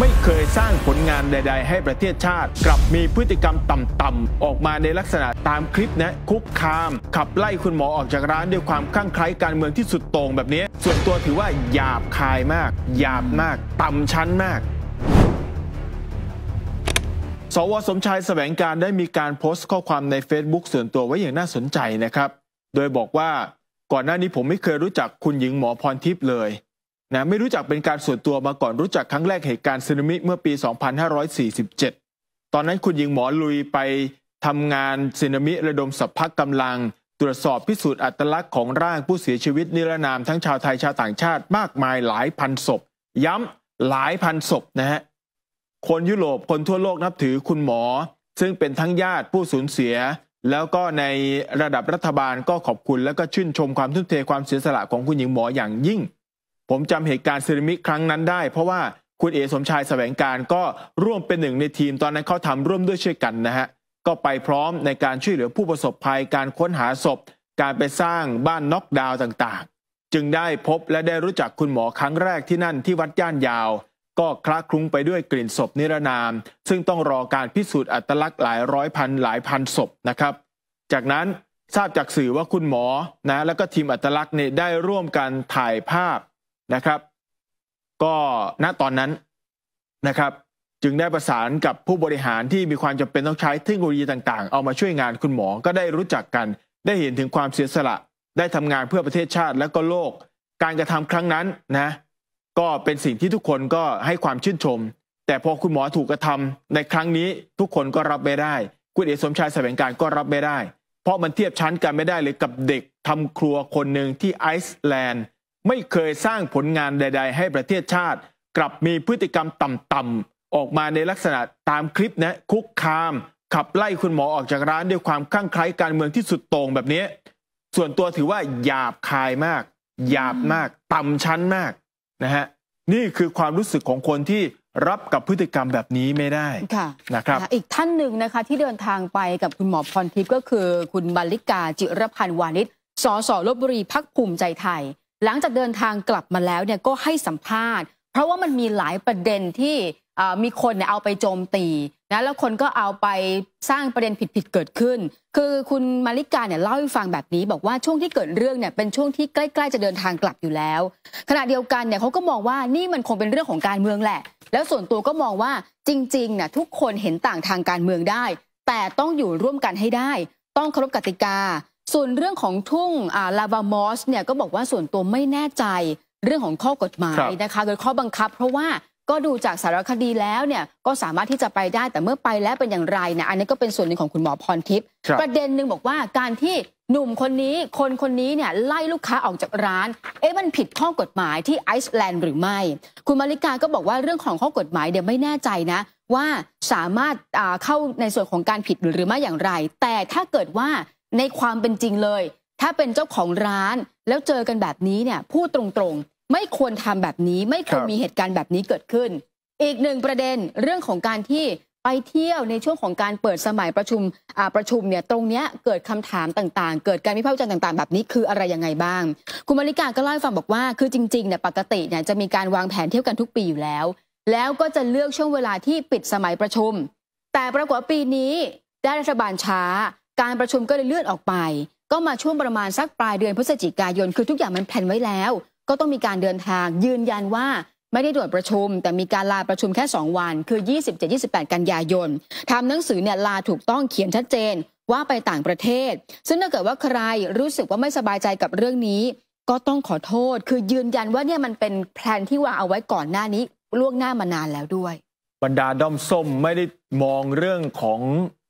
ไม่เคยสร้างผลงานใดๆให้ประเทศชาติ กลับมีพฤติกรรมต่ำๆ ออกมาในลักษณะตามคลิปนะ คุกคาม ขับไล่คุณหมอออกจากร้านด้วยความข้างไคล้การเมืองที่สุดโต่งแบบนี้ ส่วนตัวถือว่าหยาบคายมากหยาบมาก ต่ำชั้นมาก สวสมชายแสวงการได้มีการโพสต์ข้อความใน Facebook ส่วนตัวไว้อย่างน่าสนใจนะครับ โดยบอกว่าก่อนหน้านี้ผมไม่เคยรู้จักคุณหญิงหมอพรทิพย์เลยนะไม่รู้จักเป็นการส่วนตัวมาก่อนรู้จักครั้งแรกเหตุการณ์สึนามิเมื่อปี 2547 ตอนนั้นคุณหญิงหมอลุยไปทำงานสึนามิระดมสัพพกกำลัง ตรวจสอบพิสูจน์อัตลักษณ์ของร่างผู้เสียชีวิตนิรนามทั้งชาวไทยชาวต่างชาติมากมายหลายพันศพ ย้ำหลายพันศพนะฮะ คนยุโรปคนทั่วโลกนับถือคุณหมอ ซึ่งเป็นทั้งญาติผู้สูญเสีย แล้วก็ในระดับรัฐบาลก็ขอบคุณและก็ชื่นชมความทุ่มเทความเสียสละของคุณหญิงหมอ อย่างยิ่งผมจำเหตุการณ์สึนามิครั้งนั้นได้เพราะว่าคุณเอสมชายแสวงการก็ร่วมเป็นหนึ่งในทีมตอนนั้นเขาทาร่วมด้วยเช่นกันนะฮะก็ไปพร้อมในการช่วยเหลือผู้ประสบภัยการค้นหาศพ การไปสร้างบ้านน็อกดาวน์ต่าง ๆ จึงได้พบและได้รู้จักคุณหมอครั้งแรกที่นั่นที่วัดย่านยาว ก็คละคลุ้งไปด้วยกลิ่นศพนิรนาม ซึ่งต้องรอการพิสูจน์อัตลักษณ์หลายร้อยพันหลายพันศพนะครับ จากนั้นทราบจากสื่อว่าคุณหมอนะแล้วก็ทีมอัตลักษณ์เนี่ยได้ร่วมกันถ่ายภาพนะครับก็ณตอนนั้นนะครับจึงได้ประสานกับผู้บริหารที่มีความจำเป็นต้องใช้เทคโนโลยีต่างๆ เอามาช่วยงานคุณหมอ ก็ได้รู้จักกัน ได้เห็นถึงความเสียสละ ได้ทำงานเพื่อประเทศชาติและก็โลก การกระทำครั้งนั้นนะก็เป็นสิ่งที่ทุกคนก็ให้ความชื่นชม แต่พอคุณหมอถูกกระทำในครั้งนี้ทุกคนก็รับไม่ได้คุณเอกสมชายแสวงการก็รับไม่ได้เพราะมันเทียบชั้นกันไม่ได้เลยกับเด็กทำครัวคนหนึ่งที่ไอซ์แลนด์ไม่เคยสร้างผลงานใด ๆ ให้ประเทศชาติ กลับมีพฤติกรรมต่ำๆออกมาในลักษณะตามคลิปนะคุกคาม ขับไล่คุณหมอออกจากร้าน ด้วยความคลั่งไคล้การเมืองที่สุดโต่งแบบนี้ ส่วนตัวถือว่าหยาบคายมาก หยาบมากต่ำชั้นมากนะฮะนี่คือความรู้สึกของคนที่รับกับพฤติกรรมแบบนี้ไม่ได้ค่ะนะครับอีกท่านหนึ่งนะคะที่เดินทางไปกับคุณหมอพรทิพย์ก็คือ คุณบาลิกาจิรพันธ์วานิชสสลบบุรีพักภูมิใจไทยหลังจากเดินทางกลับมาแล้วเนี่ยก็ให้สัมภาษณ์ เพราะว่ามันมีหลายประเด็นที่มีคนเนี่ยเอาไปโจมตีนะแล้วคนก็เอาไปสร้างประเด็นผิดๆเกิดขึ้น คือคุณมาริกาเนี่ยเล่าให้ฟังแบบนี้ บอกว่าช่วงที่เกิดเรื่องเนี่ยเป็นช่วงที่ใกล้ ๆ จะเดินทางกลับอยู่แล้ว ขณะเดียวกันเนี่ยเขาก็มองว่านี่มันคงเป็นเรื่องของการเมืองแหละ แล้วส่วนตัวก็มองว่าจริงๆน่ยทุกคนเห็นต่างทางการเมืองได้ แต่ต้องอยู่ร่วมกันให้ได้ ต้องเคารพกติกาส่วนเรื่องของทุ่งลาวามอสเนี่ยก็บอกว่าส่วนตัวไม่แน่ใจ เรื่องของข้อกฎหมายนะคะโดยข้อบังคับ เพราะว่าก็ดูจากสารคดีแล้วเนี่ยก็สามารถที่จะไปได้แต่เมื่อไปแล้วเป็นอย่างไรนะอันนี้ก็เป็นส่วนหนึ่งของคุณหมอพรทิพย์ประเด็นหนึ่งบอกว่าการที่หนุ่มคนนี้คนคนนี้เนี่ยไล่ลูกค้าออกจากร้านเอ๊ะมันผิดข้อกฎหมายที่ไอซ์แลนด์หรือไม่คุณมาริกาก็บอกว่าเรื่องของข้อกฎหมายเดี๋ยวไม่แน่ใจนะ ว่าสามารถเข้าในส่วนของการผิดหรือไม่อย่างไร แต่ถ้าเกิดว่าในความเป็นจริงเลย ถ้าเป็นเจ้าของร้านแล้วเจอกันแบบนี้เนี่ยพูดตรงๆ ไม่ควรทำแบบนี้ ไม่ควรมีเหตุการณ์แบบนี้เกิดขึ้น อีกหนึ่งประเด็นเรื่องของการที่ไปเที่ยวในช่วงของการเปิดสมัยประชุมประชุมเนี่ยตรงเนี้ยเกิดคำถามต่างๆ เกิดการวิพากษ์วิจารณ์ต่างๆ แบบนี้ คืออะไรยังไงบ้างคุณมาริกาก็เล่าให้ฟังบอกว่าคือจริงๆเนี่ยปกติเนี่ยจะมีการวางแผนเที่ยวกันทุกปีอยู่แล้ว แล้วก็จะเลือกช่วงเวลาที่ปิดสมัยประชุม แต่ปรากฏปีนี้ ได้รัฐบาลช้าการประชุมก็เลยเลื่อนออกไป ก็มาช่วงประมาณสักปลายเดือนพฤศจิกายน คือทุกอย่างมันแผนไว้แล้ว ก็ต้องมีการเดินทาง ยืนยันว่าไม่ได้ด่วนประชุม แต่มีการลาประชุมแค่ 2 วัน คือ27-28 กันยายนทำหนังสือเนี่ยลาถูกต้องเขียนชัดเจนว่าไปต่างประเทศ ซึ่งถ้าเกิดว่าใครรู้สึกว่าไม่สบายใจกับเรื่องนี้ ก็ต้องขอโทษ คือยืนยันว่าเนี่ยมันเป็นแผนที่วางเอาไว้ก่อนหน้านี้ล่วงหน้ามานานแล้วด้วย บรรดาด้อมส้มไม่ได้มองเรื่องของ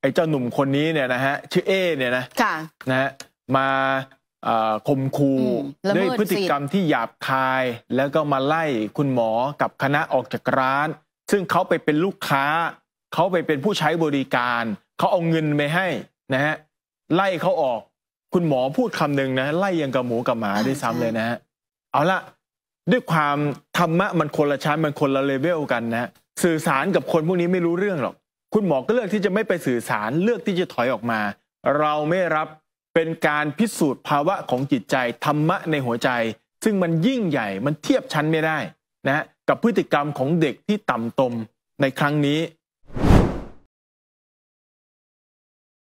ไอ้เจ้าหนุ่มคนนี้เนี่ยนะฮะชื่อเอเนี่ยนะค่ะนะฮะมาข่มขู่ด้วยพฤติกรรมที่หยาบคาย แล้วก็มาไล่คุณหมอกับคณะออกจากร้าน ซึ่งเขาไปเป็นลูกค้าเขาไปเป็นผู้ใช้บริการเขาเอาเงินไปให้นะฮะไล่เขาออก คุณหมอพูดคำหนึ่งนะ ไล่ยังกับหมูกับหมาด้วยซ้ำเลยนะฮะเอาละด้วยความธรรมะมันคนละชั้นมันคนละเลเวลกันนะสื่อสารกับคนพวกนี้ไม่รู้เรื่องหรอกคุณหมอก็เลือกที่จะไม่ไปสื่อสารเลือกที่จะถอยออกมา เราไม่รับเป็นการพิสูจน์ภาวะของจิตใจ ธรรมะในหัวใจ ซึ่งมันยิ่งใหญ่มันเทียบชั้นไม่ได้นะ กับพฤติกรรมของเด็กที่ต่ำตม ในครั้งนี้